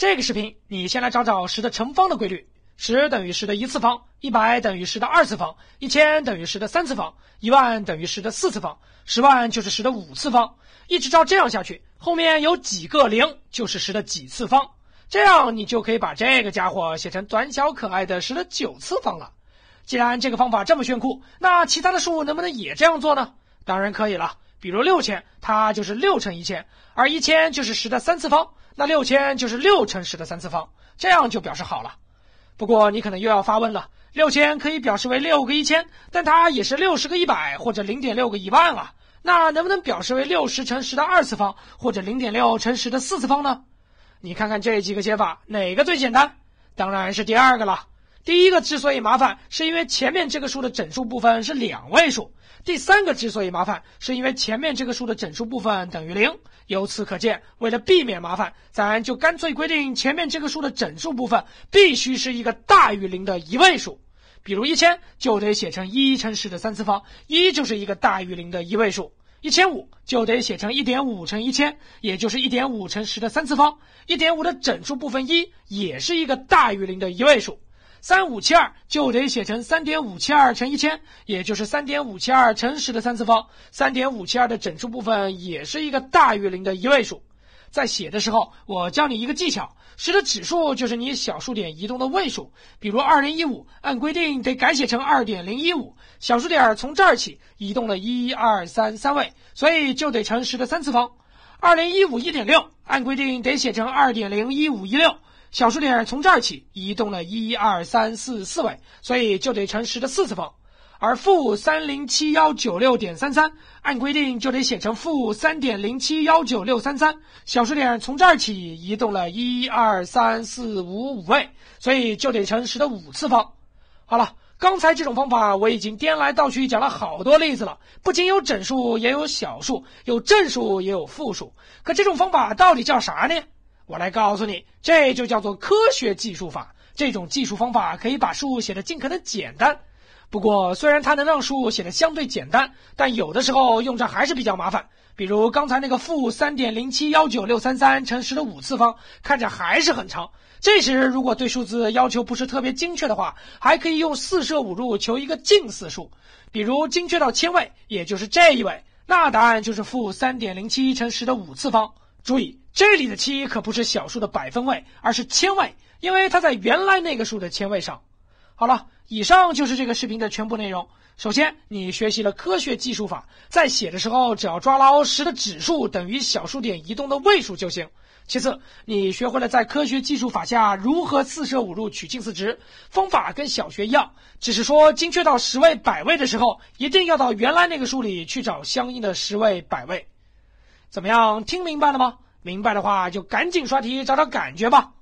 这个视频，你先来找找十的乘方的规律。十等于十的一次方，一百等于十的二次方，一千等于十的三次方，一万等于十的四次方，十万就是十的五次方，一直照这样下去，后面有几个零就是十的几次方。这样你就可以把这个家伙写成短小可爱的十的九次方了。既然这个方法这么炫酷，那其他的数能不能也这样做呢？当然可以了。比如六千，它就是六乘一千，而一千就是十的三次方，那六千就是六乘十的三次方，这样就表示好了。不过你可能又要发问了，六千可以表示为六个一千，但它也是六十个一百或者零点六个一万啊。那能不能表示为六十乘十的二次方或者零点六乘十的四次方呢？你看看这几个写法，哪个最简单？当然是第二个了。第一个之所以麻烦，是因为前面这个数的整数部分是两位数；第三个之所以麻烦，是因为前面这个数的整数部分等于零。由此可见，为了避免麻烦，咱就干脆规定前面这个数的整数部分必须是一个大于零的一位数。比如一千就得写成一乘十的三次方，一就是一个大于零的一位数；一千五就得写成一点五乘一千，也就是一点五乘十的三次方，一点五的整数部分一也是一个大于零的一位数。三五七二就得写成三点五七二乘一千，也就是三点五七二乘十的三次方。三点五七二的整数部分也是一个大于零的一位数，在写的时候，我教你一个技巧：十的指数就是你小数点移动的位数。比如二零一五，按规定得改写成二点零一五，小数点从这儿起移动了一二三三位，所以就得乘十的三次方。二零一五一点六，按规定得写成二点零一五一六。小数点从这儿起移动了一、二、三、四四位，所以就得乘十的四次方；而负三零七幺九六点三三，按规定就得写成负三点零七幺九六三三，小数点从这儿起移动了一、二、三、四、五五位，所以就得乘十的五次方。好了，刚才这种方法我已经颠来倒去讲了好多例子了，不仅有整数，也有小数，有正数也有负数。可这种方法到底叫啥呢？我来告诉你，这就叫做科学计数法。这种计数方法可以把数写得尽可能简单。不过，虽然它能让数写得相对简单，但有的时候用着还是比较麻烦。比如刚才那个负三点零七幺九六三三乘十的五次方，看着还是很长。这时，如果对数字要求不是特别精确的话，还可以用四舍五入求一个近似数。比如精确到千位，也就是这一位，那答案就是负三点零七乘十的五次方。注意。这里的七可不是小数的百分位，而是千位，因为它在原来那个数的千位上。好了，以上就是这个视频的全部内容。首先，你学习了科学计数法，在写的时候只要抓牢十的指数等于小数点移动的位数就行。其次，你学会了在科学计数法下如何四舍五入取近似值，方法跟小学一样，只是说精确到十位、百位的时候，一定要到原来那个数里去找相应的十位、百位。怎么样，听明白了吗？明白的话，就赶紧刷题，找找感觉吧。